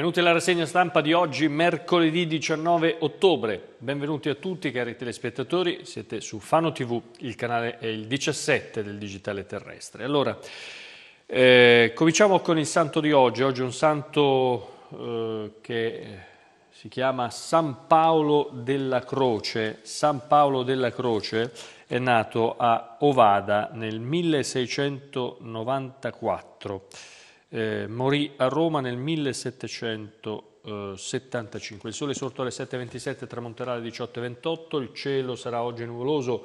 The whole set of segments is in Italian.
Benvenuti alla rassegna stampa di oggi, mercoledì 19 ottobre. Benvenuti a tutti cari telespettatori, siete su Fano TV, il canale è il 17 del digitale terrestre. Allora, eh, cominciamo con il santo di oggi. Oggi è un santo eh, che si chiama San Paolo della Croce. San Paolo della Croce è nato a Ovada nel 1694 eh, morì a Roma nel 1775. Il sole è sorto alle 7.27 tramonterà alle 18.28, il cielo sarà oggi nuvoloso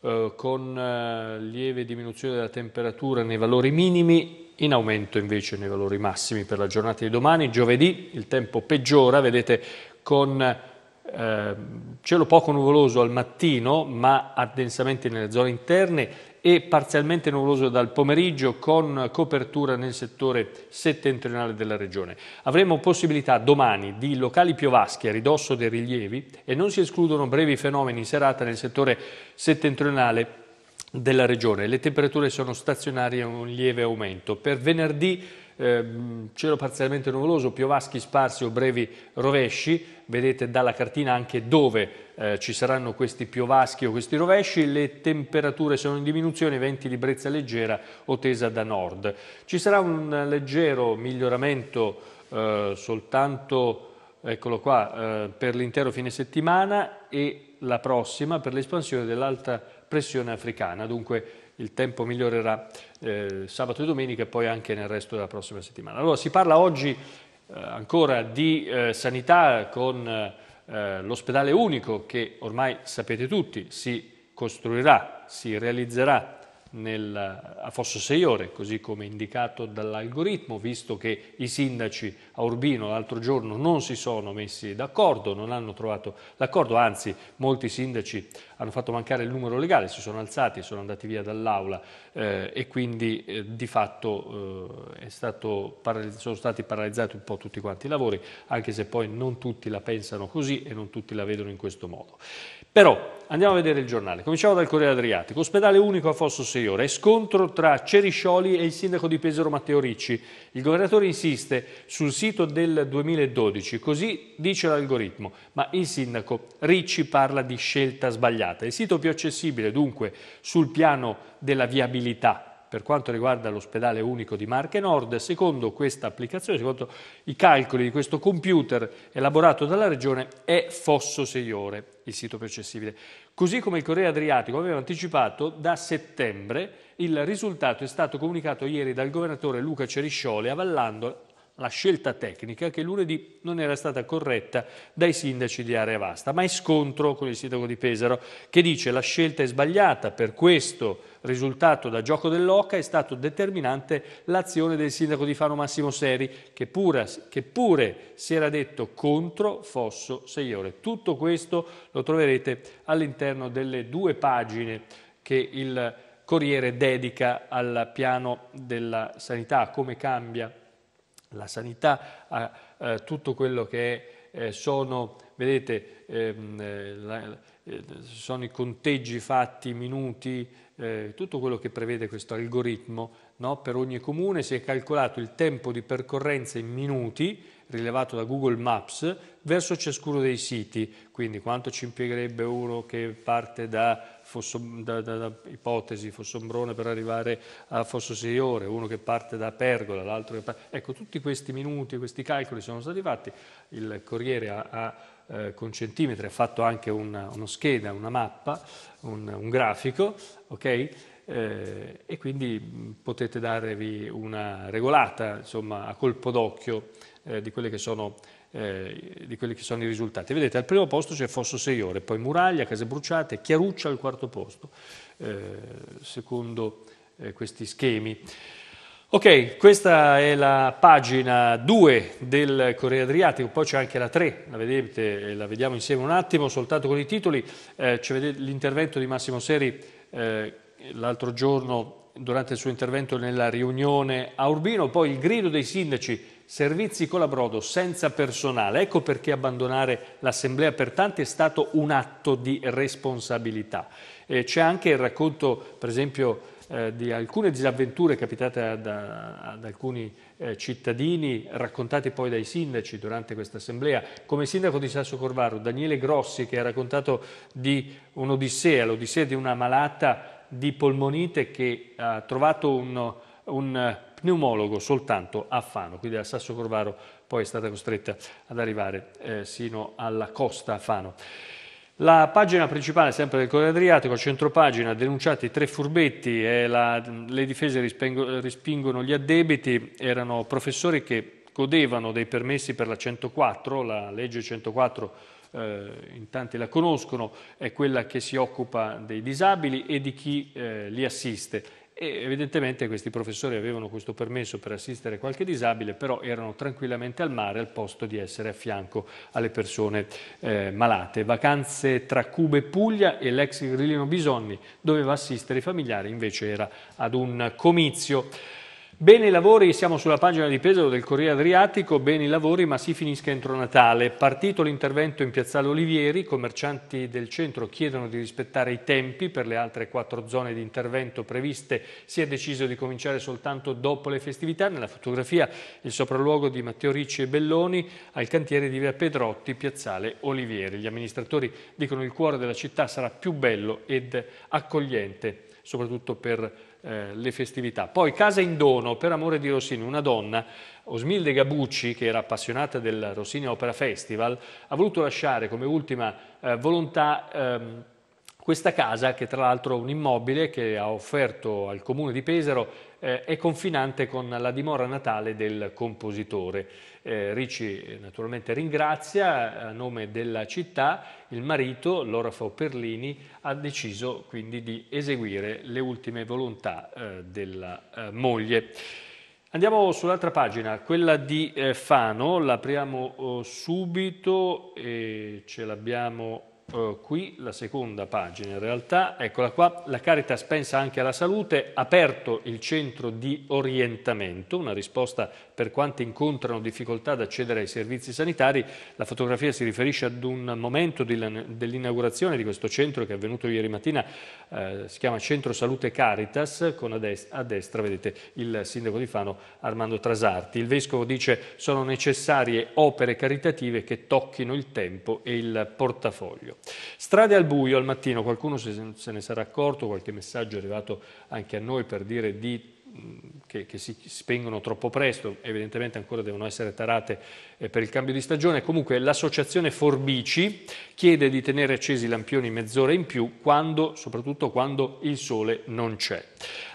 eh, con eh, lieve diminuzione della temperatura nei valori minimi, in aumento invece nei valori massimi per la giornata di domani. Giovedì il tempo peggiora, vedete, con Ehm, cielo poco nuvoloso al mattino, ma addensamenti nelle zone interne e parzialmente nuvoloso dal pomeriggio con copertura nel settore settentrionale della regione. Avremo possibilità domani di locali piovaschi a ridosso dei rilievi e non si escludono brevi fenomeni in serata nel settore settentrionale della regione. Le temperature sono stazionarie a un lieve aumento. Per venerdì eh, cielo parzialmente nuvoloso, piovaschi sparsi o brevi rovesci, vedete dalla cartina anche dove eh, ci saranno questi piovaschi o questi rovesci, le temperature sono in diminuzione, venti di brezza leggera o tesa da nord. Ci sarà un leggero miglioramento eh, soltanto eccolo qua, eh, per l'intero fine settimana e la prossima per l'espansione dell'alta pressione africana, dunque il tempo migliorerà eh, sabato e domenica e poi anche nel resto della prossima settimana. Allora si parla oggi eh, ancora di eh, sanità con eh, l'ospedale unico che ormai sapete tutti si costruirà, si realizzerà nel, a Fosso 6 ore, così come indicato dall'algoritmo, visto che i sindaci a Urbino l'altro giorno non si sono messi d'accordo, non hanno trovato l'accordo, anzi molti sindaci hanno fatto mancare il numero legale, si sono alzati e sono andati via dall'aula eh, e quindi eh, di fatto eh, sono stati paralizzati un po' tutti quanti i lavori, anche se poi non tutti la pensano così e non tutti la vedono in questo modo. Però andiamo a vedere il giornale. Cominciamo dal Corriere Adriatico. Ospedale unico a Fosso 6 ore. Scontro tra Ceriscioli e il sindaco di Pesaro Matteo Ricci. Il governatore insiste sul sito del 2012, così dice l'algoritmo, ma il sindaco Ricci parla di scelta sbagliata. Il sito più accessibile dunque sul piano della viabilità per quanto riguarda l'ospedale unico di Marche Nord, secondo questa applicazione, secondo i calcoli di questo computer elaborato dalla Regione, è Fosso Seiore, il sito più accessibile. Così come il Corriere Adriatico aveva anticipato, da settembre il risultato è stato comunicato ieri dal governatore Luca Ceriscioli avallando la scelta tecnica che lunedì non era stata corretta dai sindaci di Area Vasta, ma è scontro con il sindaco di Pesaro che dice la scelta è sbagliata, per questo risultato da gioco dell'Oca è stato determinante l'azione del sindaco di Fano Massimo Seri che pure, che pure si era detto contro Fosso Seiore. Tutto questo lo troverete all'interno delle due pagine che il Corriere dedica al piano della sanità, come cambia la sanità ha eh, tutto quello che è, eh, sono, vedete, ehm, eh, la, eh, sono i conteggi fatti, minuti, eh, tutto quello che prevede questo algoritmo no? per ogni comune si è calcolato il tempo di percorrenza in minuti rilevato da Google Maps verso ciascuno dei siti, quindi quanto ci impiegherebbe uno che parte da Fosso, da, da, da ipotesi Fossombrone per arrivare a Fosso Signore, uno che parte da Pergola, l'altro che parte... Ecco, tutti questi minuti, questi calcoli sono stati fatti, il Corriere ha, ha eh, con centimetri ha fatto anche una, uno scheda, una mappa, un, un grafico, ok? Eh, e quindi potete darvi una regolata, insomma, a colpo d'occhio eh, di quelle che sono eh, di quelli che sono i risultati. Vedete, al primo posto c'è Fosso 6 ore, poi Muraglia, Case Bruciate, Chiaruccia al quarto posto, eh, secondo eh, questi schemi. Ok, questa è la pagina 2 del Corriere Adriatico, poi c'è anche la 3, la, vedete, eh, la vediamo insieme un attimo, soltanto con i titoli. Eh, c'è l'intervento di Massimo Seri eh, l'altro giorno durante il suo intervento nella riunione a Urbino, poi il grido dei sindaci servizi colabrodo senza personale. Ecco perché abbandonare l'assemblea per tanti è stato un atto di responsabilità. Eh, c'è anche il racconto, per esempio, eh, di alcune disavventure capitate ad, ad alcuni eh, cittadini, raccontate poi dai sindaci durante questa assemblea, come il sindaco di Sasso Corvaro, Daniele Grossi, che ha raccontato di un'odissea, l'odissea di una malata di polmonite che ha trovato un, un pneumologo soltanto a Fano, quindi da Sasso Corvaro poi è stata costretta ad arrivare eh, sino alla costa a Fano. La pagina principale, sempre del Corriere Adriatico, a centropagina, denunciati tre furbetti, eh, la, le difese rispingo, rispingono gli addebiti, erano professori che godevano dei permessi per la 104, la legge 104 eh, in tanti la conoscono, è quella che si occupa dei disabili e di chi eh, li assiste e evidentemente questi professori avevano questo permesso per assistere qualche disabile, però erano tranquillamente al mare al posto di essere a fianco alle persone eh, malate. Vacanze tra Cuba e Puglia e l'ex grillino Bisogni doveva assistere i familiari, invece era ad un comizio. Bene i lavori, siamo sulla pagina di Pesaro del Corriere Adriatico, bene i lavori ma si finisca entro Natale. Partito l'intervento in Piazzale Olivieri, i commercianti del centro chiedono di rispettare i tempi per le altre quattro zone di intervento previste. Si è deciso di cominciare soltanto dopo le festività. Nella fotografia il sopralluogo di Matteo Ricci e Belloni al cantiere di Via Pedrotti, Piazzale Olivieri. Gli amministratori dicono che il cuore della città sarà più bello ed accogliente, soprattutto per eh, le festività. Poi casa in dono, per amore di Rossini, una donna, Osmilde Gabucci, che era appassionata del Rossini Opera Festival, ha voluto lasciare come ultima eh, volontà... Ehm, questa casa, che tra l'altro è un immobile che ha offerto al comune di Pesaro, eh, è confinante con la dimora natale del compositore. Eh, Ricci eh, naturalmente ringrazia, a nome della città, il marito, l'orafo Perlini, ha deciso quindi di eseguire le ultime volontà eh, della eh, moglie. Andiamo sull'altra pagina, quella di eh, Fano, l'apriamo oh, subito e ce l'abbiamo eh, qui la seconda pagina in realtà, eccola qua, la Caritas pensa anche alla salute, aperto il centro di orientamento, una risposta per quanti incontrano difficoltà ad accedere ai servizi sanitari, la fotografia si riferisce ad un momento dell'inaugurazione di questo centro che è avvenuto ieri mattina, eh, si chiama Centro Salute Caritas, con a destra, a destra vedete il sindaco di Fano Armando Trasarti. Il vescovo dice sono necessarie opere caritative che tocchino il tempo e il portafoglio. Strade al buio al mattino, qualcuno se ne sarà accorto, qualche messaggio è arrivato anche a noi per dire di che, che, si spengono troppo presto, evidentemente ancora devono essere tarate eh, per il cambio di stagione. Comunque l'associazione Forbici chiede di tenere accesi i lampioni mezz'ora in più, quando, soprattutto quando il sole non c'è.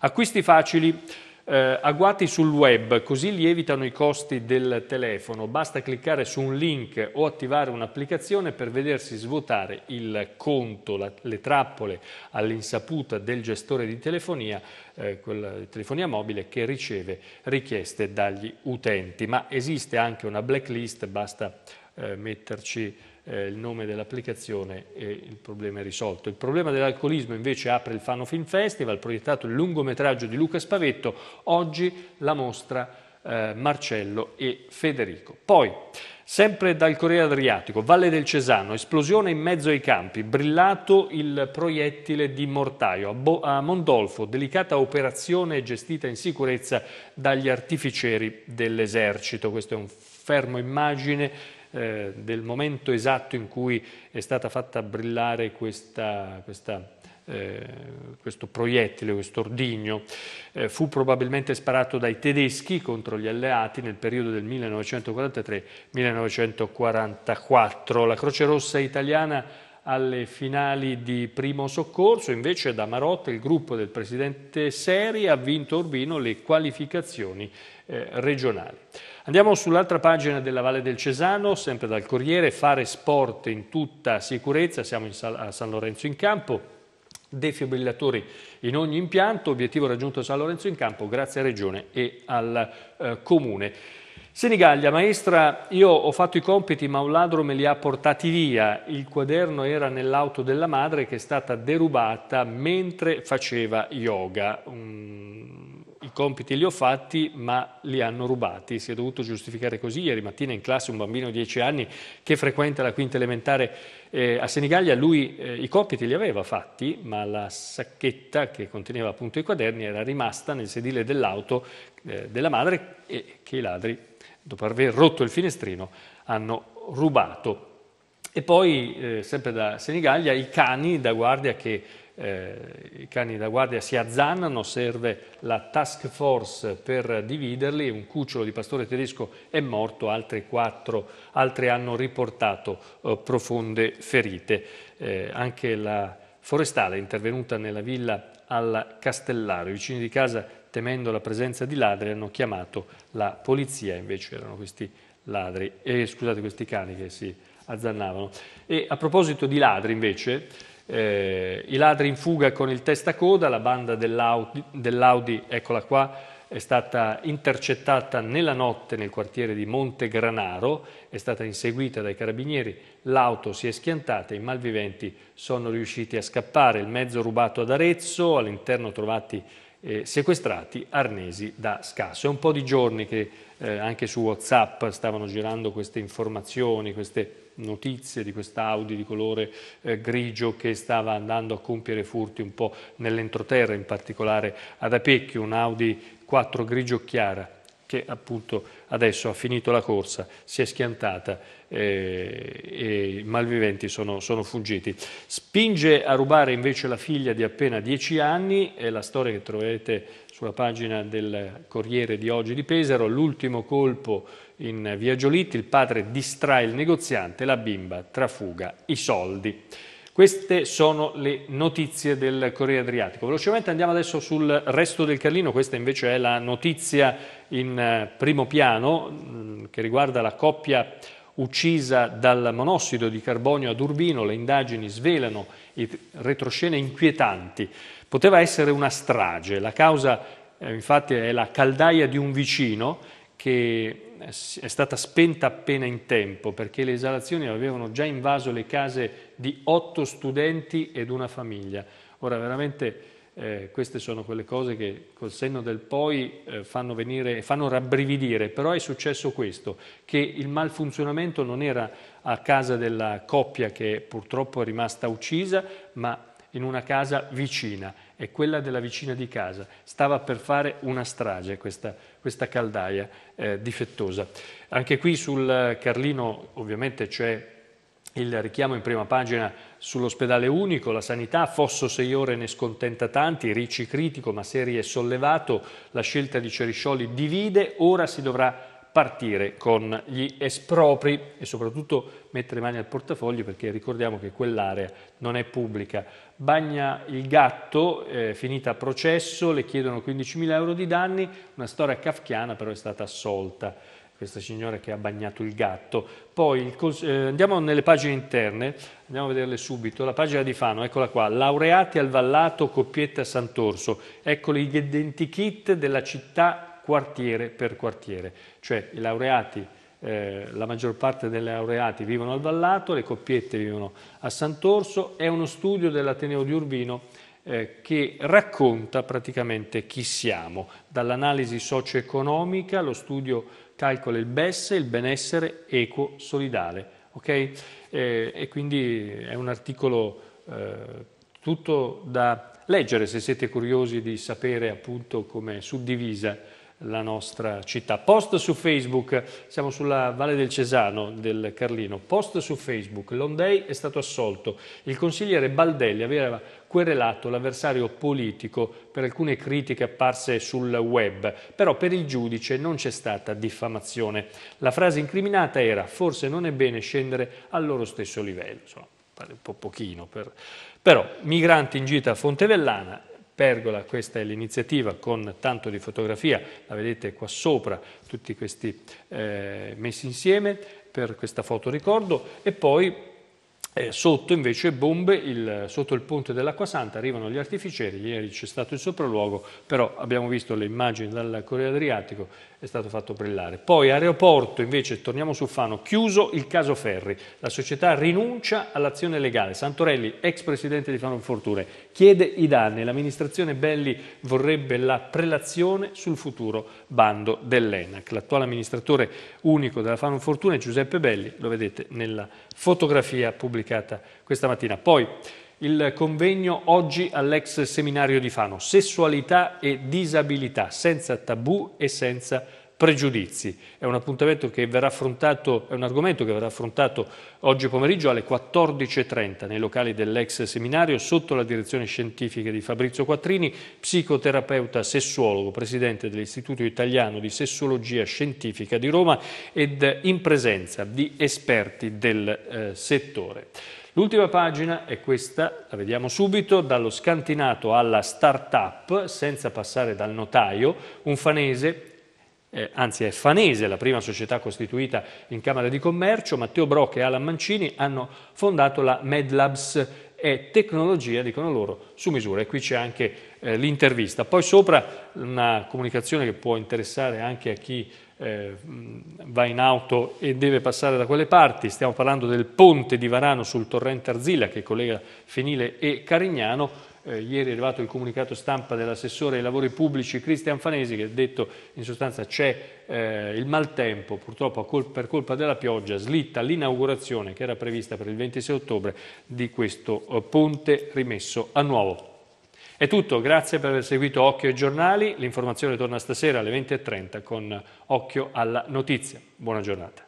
Acquisti facili. Eh, agguati sul web, così lievitano i costi del telefono. Basta cliccare su un link o attivare un'applicazione per vedersi svuotare il conto. La, le trappole all'insaputa del gestore di telefonia, eh, quella di telefonia mobile, che riceve richieste dagli utenti. Ma esiste anche una blacklist, basta eh, metterci eh, il nome dell'applicazione e il problema è risolto. Il problema dell'alcolismo invece apre il Fano Film Festival, proiettato il lungometraggio di Luca Spavetto, oggi la mostra eh, Marcello e Federico. Poi, sempre dal Corriere Adriatico, Valle del Cesano, esplosione in mezzo ai campi, brillato il proiettile di mortaio. A, Bo a Mondolfo, delicata operazione gestita in sicurezza dagli artificieri dell'esercito. Questo è un fermo immagine eh, del momento esatto in cui è stata fatta brillare questa, questa eh, questo proiettile, questo ordigno, eh, fu probabilmente sparato dai tedeschi contro gli alleati nel periodo del 1943-1944. La Croce Rossa italiana alle finali di primo soccorso, invece da Marotta il gruppo del presidente Seri ha vinto Urbino le qualificazioni eh, regionali. Andiamo sull'altra pagina della Valle del Cesano, sempre dal Corriere, fare sport in tutta sicurezza, siamo a San Lorenzo in campo, defibrillatori in ogni impianto, obiettivo raggiunto a San Lorenzo in campo grazie a Regione e al eh, Comune. Sinigaglia, maestra, io ho fatto i compiti ma un ladro me li ha portati via. Il quaderno era nell'auto della madre che è stata derubata mentre faceva yoga. Un mm compiti li ho fatti ma li hanno rubati. Si è dovuto giustificare così. Ieri mattina in classe un bambino di 10 anni che frequenta la quinta elementare eh, a Senigallia, lui eh, i compiti li aveva fatti ma la sacchetta che conteneva appunto i quaderni era rimasta nel sedile dell'auto eh, della madre e che i ladri, dopo aver rotto il finestrino, hanno rubato. E poi, eh, sempre da Senigallia, i cani da guardia che eh, i cani da guardia si azzannano, serve la task force per dividerli, un cucciolo di pastore tedesco è morto, altri quattro altri hanno riportato eh, profonde ferite. Eh, anche la forestale è intervenuta nella villa al Castellaro, i vicini di casa temendo la presenza di ladri hanno chiamato la polizia, invece erano questi ladri, eh, scusate questi cani che si azzannavano. E a proposito di ladri invece, eh, I ladri in fuga con il testacoda, la banda dell'Audi, dell'Audi, eccola qua, è stata intercettata nella notte nel quartiere di Monte Granaro, è stata inseguita dai carabinieri, l'auto si è schiantata, e i malviventi sono riusciti a scappare, il mezzo rubato ad Arezzo, all'interno trovati eh, sequestrati arnesi da scasso. È un po' di giorni che eh, anche su Whatsapp stavano girando queste informazioni, queste notizie di quest'Audi di colore eh, grigio che stava andando a compiere furti un po' nell'entroterra, in particolare ad Apecchio, un Audi 4 grigio chiara che appunto adesso ha finito la corsa, si è schiantata eh, e i malviventi sono, sono, fuggiti. Spinge a rubare invece la figlia di appena 10 anni, è la storia che troverete sulla pagina del Corriere di oggi di Pesaro, l'ultimo colpo in via Giolitti, il padre distrae il negoziante, la bimba trafuga i soldi. Queste sono le notizie del Corriere Adriatico. Velocemente andiamo adesso sul resto del Carlino, questa invece è la notizia in eh, primo piano mm, che riguarda la coppia uccisa dal monossido di carbonio ad Urbino, le indagini svelano retroscene inquietanti. Poteva essere una strage, la causa eh, infatti è la caldaia di un vicino che eh, è stata spenta appena in tempo perché le esalazioni avevano già invaso le case di otto studenti ed una famiglia. Ora veramente eh, queste sono quelle cose che col senno del poi eh, fanno, venire, fanno rabbrividire, però è successo questo, che il malfunzionamento non era a casa della coppia che purtroppo è rimasta uccisa, ma in una casa vicina, è quella della vicina di casa. Stava per fare una strage questa, questa caldaia eh, difettosa. Anche qui sul Carlino ovviamente c'è il richiamo in prima pagina sull'ospedale unico, la sanità, Fosso 6 ore ne scontenta tanti, Ricci critico ma Seri è sollevato, la scelta di Ceriscioli divide, ora si dovrà partire con gli espropri e soprattutto mettere mani al portafoglio perché ricordiamo che quell'area non è pubblica. Bagna il gatto, eh, finita a processo, le chiedono 15.000 euro di danni, una storia kafkiana però è stata assolta questa signora che ha bagnato il gatto. Poi eh, andiamo nelle pagine interne, andiamo a vederle subito. La pagina di Fano, eccola qua, laureati al Vallato, Coppietta Sant'Orso. Eccoli gli identikit della città quartiere per quartiere, cioè i laureati eh, la maggior parte dei laureati vivono al Vallato, le coppiette vivono a Sant'Orso, è uno studio dell'Ateneo di Urbino eh, che racconta praticamente chi siamo, dall'analisi socio-economica allo studio calcola il BES, il benessere eco solidale. Okay? Eh, e quindi è un articolo eh, tutto da leggere se siete curiosi di sapere appunto come è suddivisa la nostra città. Post su Facebook, siamo sulla Valle del Cesano del Carlino, post su Facebook, Londei è stato assolto, il consigliere Baldelli aveva querelato l'avversario politico per alcune critiche apparse sul web, però per il giudice non c'è stata diffamazione. La frase incriminata era forse non è bene scendere al loro stesso livello, insomma, pare un po' pochino, per... però migranti in gita a Fontevellana Pergola, questa è l'iniziativa con tanto di fotografia, la vedete qua sopra, tutti questi eh, messi insieme per questa foto ricordo e poi eh, sotto invece bombe, il, sotto il ponte dell'Acqua Santa arrivano gli artificieri, ieri c'è stato il sopralluogo, però abbiamo visto le immagini dal Corriere Adriatico è stato fatto brillare. Poi aeroporto, invece, torniamo su Fano, chiuso il caso Ferri. La società rinuncia all'azione legale. Santorelli, ex presidente di Fano Fortune, chiede i danni. L'amministrazione Belli vorrebbe la prelazione sul futuro bando dell'ENAC. L'attuale amministratore unico della Fano è Giuseppe Belli, lo vedete nella fotografia pubblicata questa mattina. Poi il convegno oggi all'ex seminario di Fano, sessualità e disabilità, senza tabù e senza pregiudizi. È un appuntamento che verrà affrontato, è un argomento che verrà affrontato oggi pomeriggio alle 14.30 nei locali dell'ex seminario sotto la direzione scientifica di Fabrizio Quattrini, psicoterapeuta sessuologo, presidente dell'Istituto Italiano di Sessologia Scientifica di Roma ed in presenza di esperti del eh, settore. L'ultima pagina è questa, la vediamo subito, dallo scantinato alla start-up, senza passare dal notaio, un fanese eh, anzi è Fanese, la prima società costituita in Camera di Commercio, Matteo Brocca e Alan Mancini hanno fondato la MedLabs è tecnologia, dicono loro, su misura. E qui c'è anche eh, l'intervista. Poi sopra una comunicazione che può interessare anche a chi eh, va in auto e deve passare da quelle parti. Stiamo parlando del ponte di Varano sul torrente Arzilla che collega Fenile e Carignano eh, ieri è arrivato il comunicato stampa dell'assessore ai lavori pubblici Cristian Fanesi che ha detto in sostanza c'è eh, il maltempo, purtroppo col per colpa della pioggia slitta l'inaugurazione che era prevista per il 26 ottobre di questo eh, ponte rimesso a nuovo. È tutto, grazie per aver seguito Occhio ai giornali, l'informazione torna stasera alle 20.30 con Occhio alla notizia. Buona giornata.